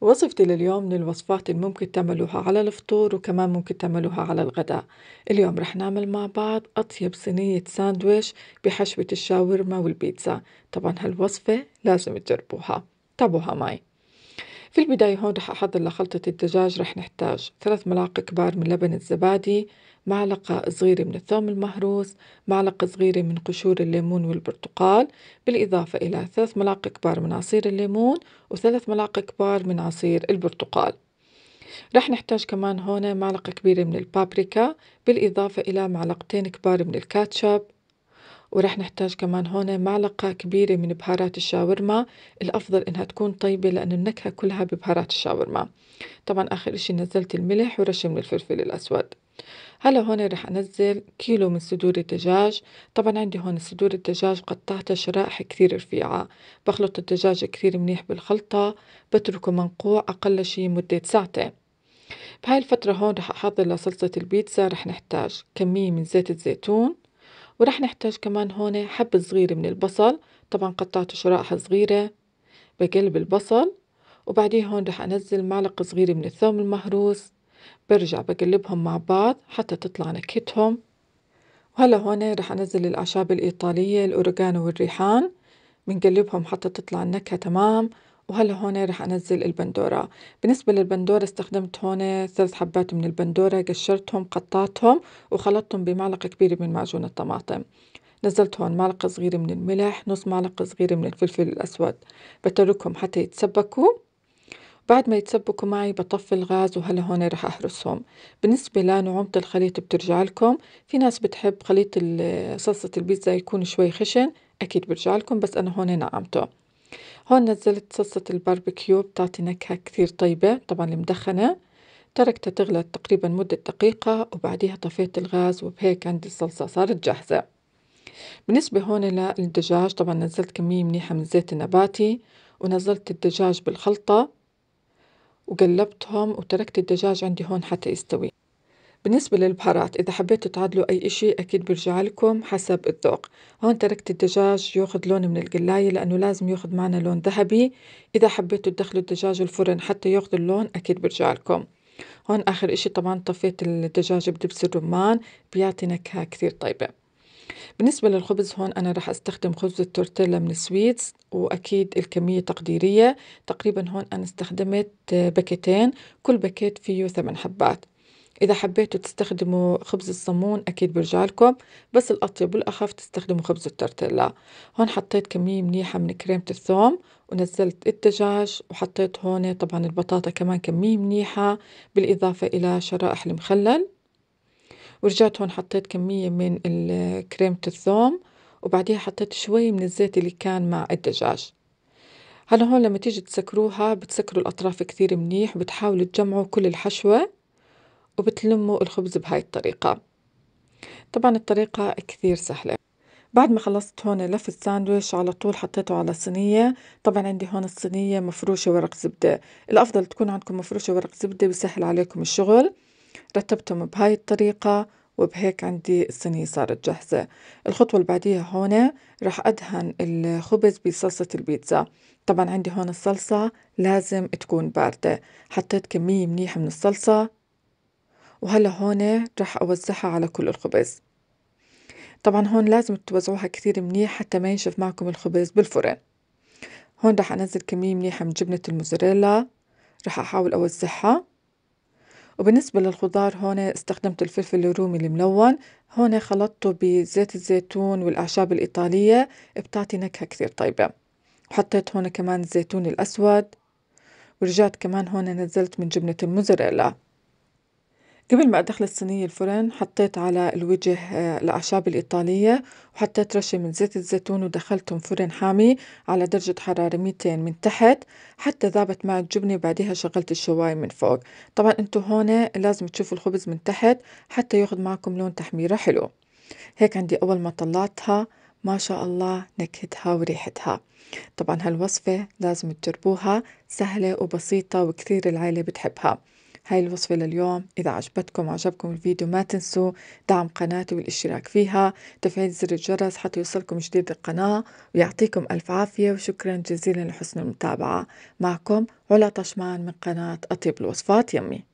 وظيفتي لليوم من الوصفات اللي ممكن تعملوها على الفطور وكمان ممكن تعملوها على الغداء اليوم رح نعمل مع بعض أطيب صينية ساندويش بحشوة الشاورما والبيتزا طبعا هالوصفة لازم تجربوها تابوها معي في البداية هون رح أحضر لخلطة الدجاج رح نحتاج ثلاث ملاعق كبار من لبن الزبادي معلقة صغيرة من الثوم المهروس معلقة صغيرة من قشور الليمون والبرتقال بالإضافة إلى ثلاث ملاعق كبار من عصير الليمون وثلاث ملاعق كبار من عصير البرتقال رح نحتاج كمان هون معلقة كبيرة من البابريكا بالإضافة إلى معلقتين كبار من الكاتشب ورح نحتاج كمان هون معلقة كبيرة من بهارات الشاورما الأفضل إنها تكون طيبة لأن النكهة كلها ببهارات الشاورما طبعا آخر إشي نزلت الملح ورشة من الفلفل الأسود هلا هون رح أنزل كيلو من صدور الدجاج طبعا عندي هون صدور الدجاج قطعتها شرائح كثير رفيعة بخلط الدجاج كثير منيح بالخلطة بتركه منقوع أقل شي مدة ساعتين بهاي الفترة هون رح أحضر لصلصة البيتزا رح نحتاج كمية من زيت الزيتون ورح نحتاج كمان هون حبة صغيرة من البصل طبعا قطعته شرائح صغيرة بقلب البصل وبعديه هون رح أنزل معلقة صغيرة من الثوم المهروس برجع بقلبهم مع بعض حتى تطلع نكهتهم وهلا هون رح أنزل الأعشاب الإيطالية الأوريجانو والريحان بنقلبهم حتى تطلع النكهة تمام وهلا هون رح أنزل البندورة بالنسبة للبندورة استخدمت هون ثلاث حبات من البندورة قشرتهم قطعتهم وخلطتهم بمعلقة كبيرة من معجون الطماطم نزلت هون معلقة صغيرة من الملح نص معلقة صغيرة من الفلفل الأسود بتركهم حتى يتسبكوا بعد ما يتسبكوا معي بطفي الغاز وهلا هون رح أحرسهم بالنسبة لنعومة الخليط بترجع لكم في ناس بتحب خليط صلصة البيتزا يكون شوي خشن أكيد برجع لكم بس أنا هون نعمته هون نزلت صلصة الباربيكيو بتعطي نكهة كثير طيبة طبعا المدخنة تركتها تغلي تقريبا مدة دقيقة وبعديها طفيت الغاز وبهيك عندي الصلصة صارت جاهزة بالنسبة هون للدجاج طبعا نزلت كمية منيحة من الزيت النباتي ونزلت الدجاج بالخلطة وقلبتهم وتركت الدجاج عندي هون حتى يستوي بالنسبة للبهارات إذا حبيتوا تعدلوا أي إشي أكيد برجع لكم حسب الذوق هون تركت الدجاج ياخذ لون من القلاية لأنه لازم ياخذ معنا لون ذهبي إذا حبيتوا تدخلوا الدجاج الفرن حتى ياخذ اللون أكيد برجع لكم هون آخر إشي طبعا طفيت الدجاج بدبس الرمان بيعطي نكهة كثير طيبة بالنسبة للخبز هون أنا راح أستخدم خبز التورتيلا من سويتس وأكيد الكمية تقديرية تقريبا هون أنا استخدمت باكيتين كل باكيت فيه ثمان حبات إذا حبيتوا تستخدموا خبز الصمون أكيد برجع لكم بس الأطيب والأخف تستخدموا خبز الترتيلا هون حطيت كمية منيحة من كريمة الثوم ونزلت الدجاج وحطيت هون طبعا البطاطا كمان كمية منيحة بالإضافة إلى شرائح المخلل ورجعت هون حطيت كمية من كريمة الثوم وبعديها حطيت شوي من الزيت اللي كان مع الدجاج هلا هون لما تيجي تسكروها بتسكروا الأطراف كثير منيح وبتحاولوا تجمعوا كل الحشوة وبتلموا الخبز بهاي الطريقة طبعا الطريقة كثير سهلة بعد ما خلصت هون لف الساندويش على طول حطيته على صينية طبعا عندي هون الصينية مفروشة ورق زبدة الأفضل تكون عندكم مفروشة ورق زبدة بسهل عليكم الشغل رتبتهم بهاي الطريقة وبهيك عندي الصينية صارت جاهزة الخطوة اللي بعديها هون راح أدهن الخبز بصلصة البيتزا طبعا عندي هون الصلصة لازم تكون باردة حطيت كمية منيحة من الصلصة وهلا هون رح أوزعها على كل الخبز طبعا هون لازم توزعوها كتير منيح حتى ما ينشف معكم الخبز بالفرن هون رح أنزل كمية منيحة من جبنة الموزاريلا رح أحاول أوزعها وبالنسبة للخضار هون استخدمت الفلفل الرومي الملون هون خلطته بزيت الزيتون والأعشاب الإيطالية بتعطي نكهة كتير طيبة وحطيت هون كمان الزيتون الأسود ورجعت كمان هون نزلت من جبنة الموزاريلا قبل ما أدخل الصينية الفرن حطيت على الوجه آه، الأعشاب الإيطالية وحطيت رشة من زيت الزيتون ودخلتهم فرن حامي على درجة حرارة 200 من تحت حتى ذابت مع الجبنة بعدها شغلت الشواية من فوق طبعا انتو هون لازم تشوفوا الخبز من تحت حتى ياخد معكم لون تحميرة حلو هيك عندي أول ما طلعتها ما شاء الله نكهتها وريحتها طبعا هالوصفة لازم تجربوها سهلة وبسيطة وكثير العائلة بتحبها هاي الوصفة لليوم إذا عجبتكم عجبكم الفيديو ما تنسوا دعم قناتي والاشتراك فيها تفعيل زر الجرس حتى يوصلكم جديد القناة ويعطيكم ألف عافية وشكرا جزيلا لحسن المتابعة معكم علا طشمان من قناة أطيب الوصفات يمي